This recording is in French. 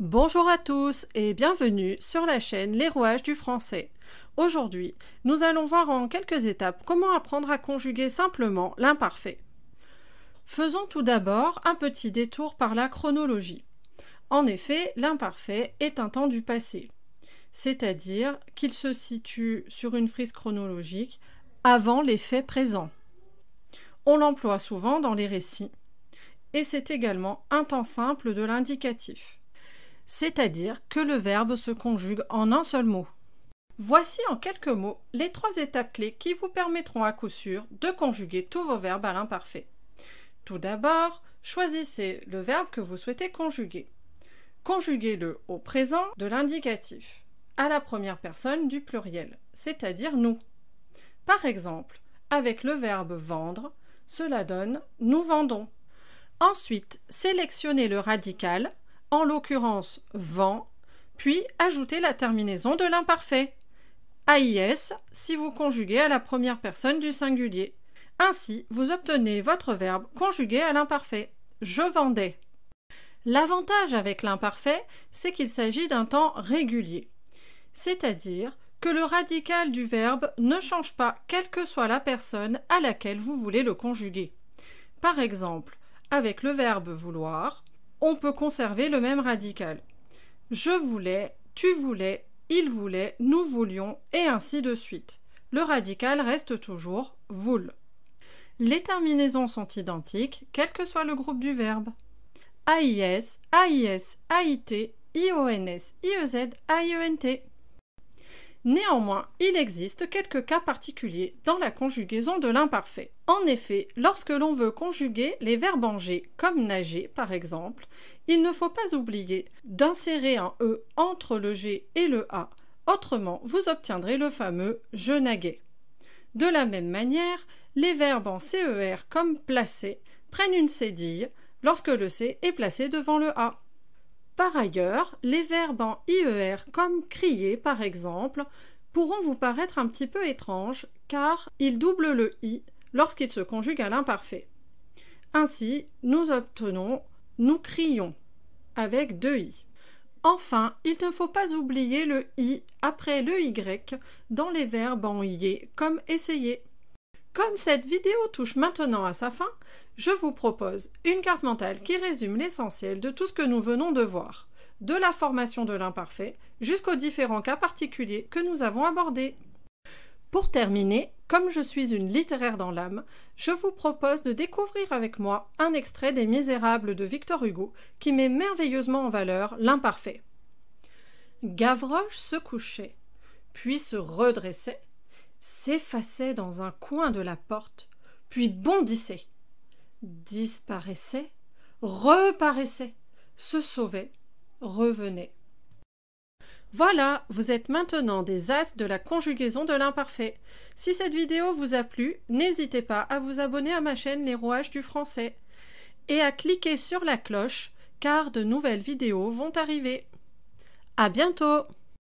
Bonjour à tous et bienvenue sur la chaîne Les rouages du français. Aujourd'hui, nous allons voir en quelques étapes comment apprendre à conjuguer simplement l'imparfait. Faisons tout d'abord un petit détour par la chronologie. En effet, l'imparfait est un temps du passé, c'est-à-dire qu'il se situe sur une frise chronologique avant les faits présents. On l'emploie souvent dans les récits, et c'est également un temps simple de l'indicatif c'est-à-dire que le verbe se conjugue en un seul mot. Voici en quelques mots les trois étapes clés qui vous permettront à coup sûr de conjuguer tous vos verbes à l'imparfait. Tout d'abord, choisissez le verbe que vous souhaitez conjuguer. Conjuguez-le au présent de l'indicatif, à la première personne du pluriel, c'est-à-dire nous. Par exemple, avec le verbe vendre, cela donne nous vendons. Ensuite, sélectionnez le radical en l'occurrence vent, puis ajoutez la terminaison de l'imparfait. AIS si vous conjuguez à la première personne du singulier. Ainsi, vous obtenez votre verbe conjugué à l'imparfait. Je vendais. L'avantage avec l'imparfait, c'est qu'il s'agit d'un temps régulier, c'est-à-dire que le radical du verbe ne change pas quelle que soit la personne à laquelle vous voulez le conjuguer. Par exemple, avec le verbe vouloir, on peut conserver le même radical. Je voulais, tu voulais, il voulait, nous voulions, et ainsi de suite. Le radical reste toujours voul. Les terminaisons sont identiques, quel que soit le groupe du verbe. AIS, AIS, AIT, IONS, IEZ, AIENT. Néanmoins, il existe quelques cas particuliers dans la conjugaison de l'imparfait. En effet, lorsque l'on veut conjuguer les verbes en « g » comme nager par exemple, il ne faut pas oublier d'insérer un E entre le G et le A, autrement vous obtiendrez le fameux je naguais. De la même manière, les verbes en CER comme placer prennent une cédille lorsque le C est placé devant le A. Par ailleurs, les verbes en IER comme crier par exemple pourront vous paraître un petit peu étranges car ils doublent le i lorsqu'ils se conjuguent à l'imparfait. Ainsi, nous obtenons nous crions avec deux i. Enfin, il ne faut pas oublier le i après le y dans les verbes en ier comme essayer. Comme cette vidéo touche maintenant à sa fin, je vous propose une carte mentale qui résume l'essentiel de tout ce que nous venons de voir, de la formation de l'imparfait jusqu'aux différents cas particuliers que nous avons abordés. Pour terminer, comme je suis une littéraire dans l'âme, je vous propose de découvrir avec moi un extrait des Misérables de Victor Hugo qui met merveilleusement en valeur l'imparfait. Gavroche se couchait, puis se redressait, s'effaçait dans un coin de la porte, puis bondissait, disparaissait, reparaissait, se sauvait, revenait. Voilà, vous êtes maintenant des as de la conjugaison de l'imparfait. Si cette vidéo vous a plu, n'hésitez pas à vous abonner à ma chaîne Les rouages du français et à cliquer sur la cloche car de nouvelles vidéos vont arriver. À bientôt!